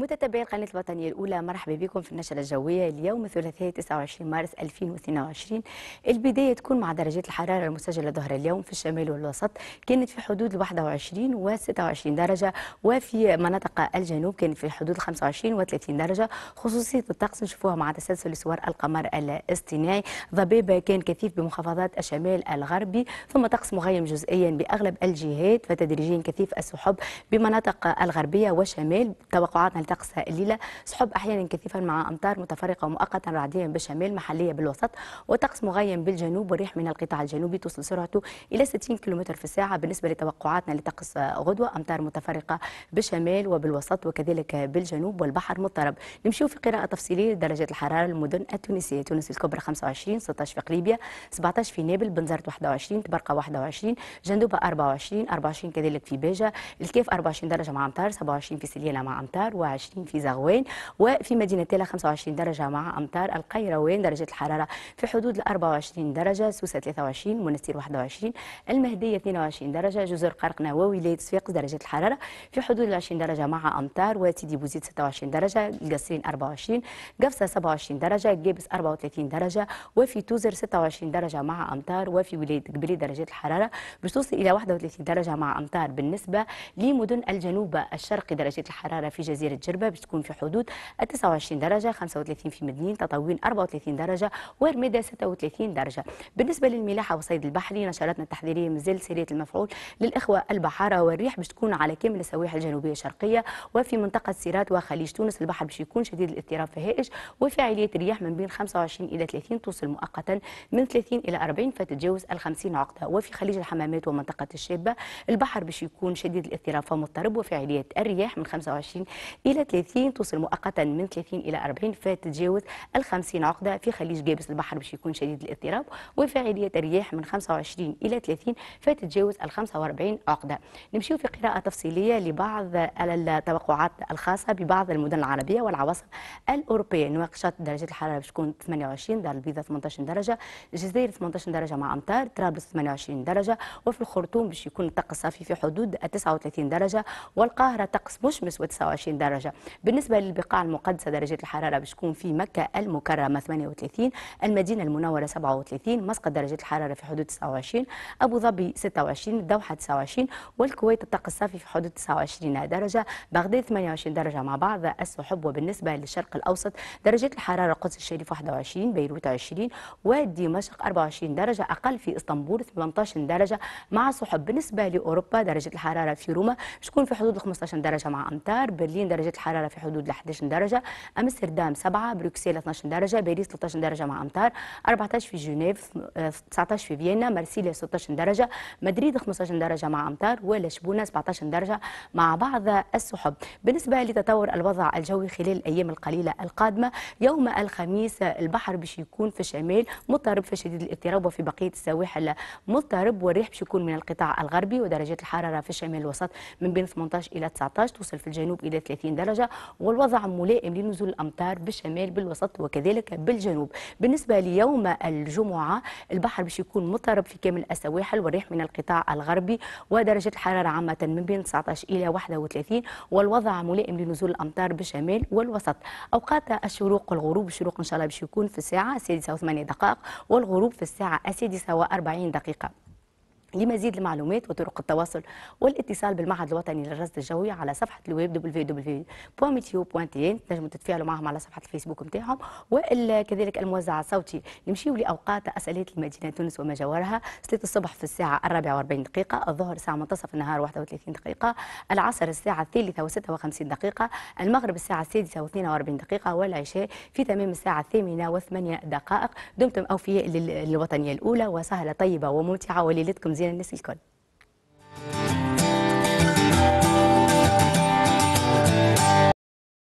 متتابعي القناة الوطنية الأولى مرحبا بكم في النشرة الجوية اليوم الثلاثاء 29 مارس 2022 البداية تكون مع درجات الحرارة المسجلة ظهر اليوم في الشمال والوسط كانت في حدود 21 و 26 درجة وفي مناطق الجنوب كانت في حدود 25 و 30 درجة خصوصية الطقس نشوفوها مع تسلسل صور القمر الاصطناعي ضبابة كان كثيف بمحافظات الشمال الغربي ثم طقس مغيم جزئيا بأغلب الجهات فتدريجيا كثيف السحب بمناطق الغربية والشمال توقعاتنا مناطق سائلة سحب أحيانا كثيفا مع أمطار متفرقة ومؤقتا رعديا بالشمال محلية بالوسط وطقس مغيم بالجنوب والريح من القطاع الجنوبي توصل سرعته إلى 60 كم في الساعة بالنسبة لتوقعاتنا لطقس غدوة أمطار متفرقة بالشمال وبالوسط وكذلك بالجنوب والبحر مضطرب نمشيو في قراءة تفصيلية لدرجات الحرارة المدن التونسية تونس الكبرى 25 16 في قليبيا 17 في نابل بنزرت 21 تبرقة 21 جندوبة 24 24 كذلك في بيجا الكيف 24 درجة مع أمطار 27 في سليانة مع أمطار و 24 في زغوان وفي مدينة تيلا 25 درجة مع أمطار القيروان درجة الحرارة في حدود 24 درجة سوسة 23 منستير 21 المهدية 22 درجة جزر قرقنة وولاية صفاقس درجة الحرارة في حدود 20 درجة مع أمطار وتيدي بوزيد 26 درجة القصرين 24 قفصة 27 درجة جيبس 34 درجة وفي توزر 26 درجة مع أمطار وفي ولاية قبلي درجة الحرارة باش توصل إلى 31 درجة مع أمطار بالنسبة لمدن الجنوب الشرقي درجة الحرارة في جزيرة جربه باش تكون في حدود 29 درجه 35 في مدنين تطاوين 34 درجه ورميدا 36 درجه بالنسبه للملاحه والصيد البحري نشراتنا التحذيريه مازال سريه المفعول للاخوه البحاره والريح باش تكون على كامل السواحل الجنوبيه الشرقيه وفي منطقه سيرات وخليج تونس البحر باش يكون شديد الاضطراب فهائج وفاعليه الرياح من بين 25 الى 30 توصل مؤقتا من 30 الى 40 فتتجاوز ال 50 عقده وفي خليج الحمامات ومنطقه الشابه البحر باش يكون شديد الاضطراب فمضطرب وفاعليه الرياح من 25 إلى 30 توصل مؤقتا من 30 إلى 40 فتتجاوز ال 50 عقدة في خليج جابس البحر باش يكون شديد الاضطراب وفاعلية الرياح من 25 إلى 30 فتتجاوز ال 45 عقدة نمشيو في قراءة تفصيلية لبعض التوقعات الخاصة ببعض المدن العربية والعواصم الأوروبية نواقشات درجة الحرارة باش تكون 28 دار البيضاء 18 درجة الجزائر 18 درجة مع أمطار طرابلس 28 درجة وفي الخرطوم باش يكون الطقس صافي في حدود 39 درجة والقاهرة طقس مشمس و 29 درجة درجة بالنسبة للبقاع المقدسة درجة الحرارة بشكون في مكة المكرمة 38 المدينة المنورة 37 مسقط درجة الحرارة في حدود 29 أبو ظبي 26 الدوحة 29 والكويت الطقس الصافي في حدود 29 درجة بغداد 28 درجة مع بعض السحب وبالنسبة للشرق الأوسط درجة الحرارة القدس الشريف 21 بيروت 20 ودمشق 24 درجة أقل في اسطنبول 18 درجة مع سحب بالنسبة لأوروبا درجة الحرارة في روما تكون في حدود 15 درجة مع أمطار برلين درجة درجه الحراره في حدود 11 درجه امستردام 7 بروكسل 12 درجه باريس 13 درجه مع امطار 14 في جنيف 19 آه، في فيينا مارسيليا 16 درجه مدريد 15 درجه مع امطار ولشبونه 17 درجه مع بعض السحب بالنسبه لتطور الوضع الجوي خلال الايام القليله القادمه يوم الخميس البحر باش يكون في الشمال مضطرب في شديد الاضطراب وفي بقيه السواحل مضطرب والريح باش يكون من القطاع الغربي ودرجات الحراره في الشمال الوسط من بين 18 الى 19 توصل في الجنوب الى 30 درجة والوضع ملائم لنزول الأمطار بالشمال بالوسط وكذلك بالجنوب بالنسبة ليوم الجمعة البحر باش يكون مضطرب في كامل السواحل والريح من القطاع الغربي ودرجة الحرارة عامة من بين 19 إلى 31 والوضع ملائم لنزول الأمطار بالشمال والوسط أوقات الشروق والغروب الشروق إن شاء الله باش يكون في الساعه 6 السادسة و8 دقائق والغروب في الساعة السادسة و40 دقيقة لمزيد المعلومات وطرق التواصل والاتصال بالمعهد الوطني للرصد الجوي على صفحه الويب www.meteo.tn تنجموا تتفاعلوا معهم على صفحه الفيسبوك نتاعهم وكذلك الموزع الصوتي نمشيو لاوقات اسئله المدينه تونس وما جوارها صلاه الصبح في الساعه 44 دقيقه الظهر الساعه منتصف النهار 31 دقيقه العصر الساعه الثالثه و56 دقيقه المغرب الساعه السادسه و42 دقيقه والعشاء في تمام الساعه الثامنه و8 دقائق دمتم اوفياء للوطنيه الاولى وسهله طيبه وممتعه وليلتكم تنزيل النسل الكل